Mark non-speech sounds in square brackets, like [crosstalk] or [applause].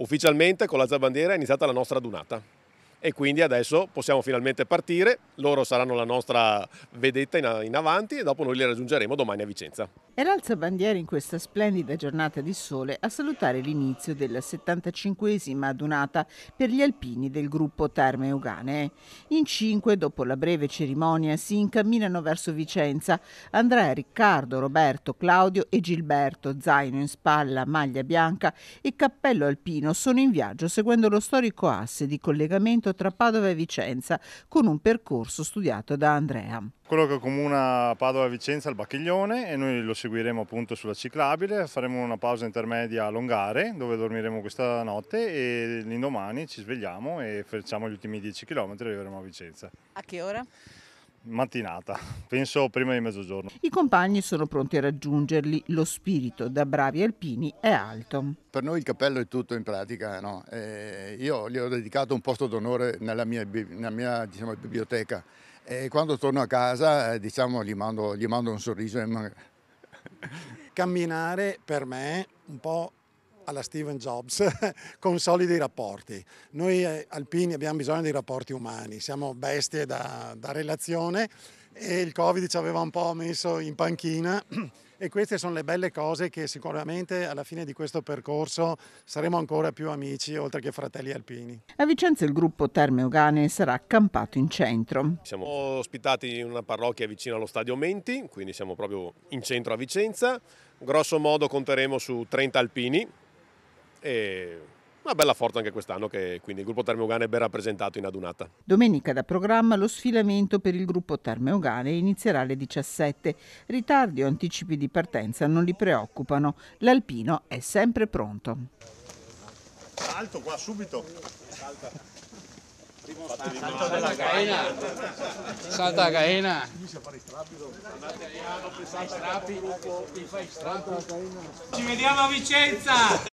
Ufficialmente con la Zabandiera è iniziata la nostra adunata e quindi adesso possiamo finalmente partire, loro saranno la nostra vedetta in, in avanti e dopo noi li raggiungeremo domani a Vicenza. È l'alzabandiera in questa splendida giornata di sole a salutare l'inizio della 75esima adunata per gli alpini del gruppo Terme Ugane. In cinque, dopo la breve cerimonia, si incamminano verso Vicenza Andrea, Riccardo, Roberto, Claudio e Gilberto, zaino in spalla, maglia bianca e cappello alpino, sono in viaggio seguendo lo storico asse di collegamento tra Padova e Vicenza con un percorso studiato da Andrea. Quello che comuna Padova e Vicenza è il Bacchiglione e noi lo seguiremo appunto sulla ciclabile, faremo una pausa intermedia a Longare dove dormiremo questa notte e l'indomani ci svegliamo e facciamo gli ultimi 10 km e arriveremo a Vicenza. A che ora? mattinata, penso prima di mezzogiorno. I compagni sono pronti a raggiungerli, lo spirito da bravi alpini è alto. Per noi il cappello è tutto in pratica, no? eh, io gli ho dedicato un posto d'onore nella mia, nella mia diciamo, biblioteca e quando torno a casa eh, diciamo, gli, mando, gli mando un sorriso. [laughs] Camminare per me un po' alla Steven Jobs [laughs] con solidi rapporti. Noi eh, alpini abbiamo bisogno di rapporti umani, siamo bestie da, da relazione e il Covid ci aveva un po' messo in panchina [clears throat] e queste sono le belle cose che sicuramente alla fine di questo percorso saremo ancora più amici oltre che fratelli alpini. A Vicenza il gruppo Terme Ogane sarà accampato in centro. Siamo ospitati in una parrocchia vicino allo stadio Menti, quindi siamo proprio in centro a Vicenza. Grosso modo conteremo su 30 alpini e una bella forza anche quest'anno che quindi il gruppo Terme Ugane è ben rappresentato in adunata. Domenica da programma lo sfilamento per il gruppo Terme Ugane inizierà alle 17. Ritardi o anticipi di partenza non li preoccupano, l'alpino è sempre pronto. Salto qua subito. Salta. Salta la gaena. Salta la gaena. Ci vediamo a Vicenza.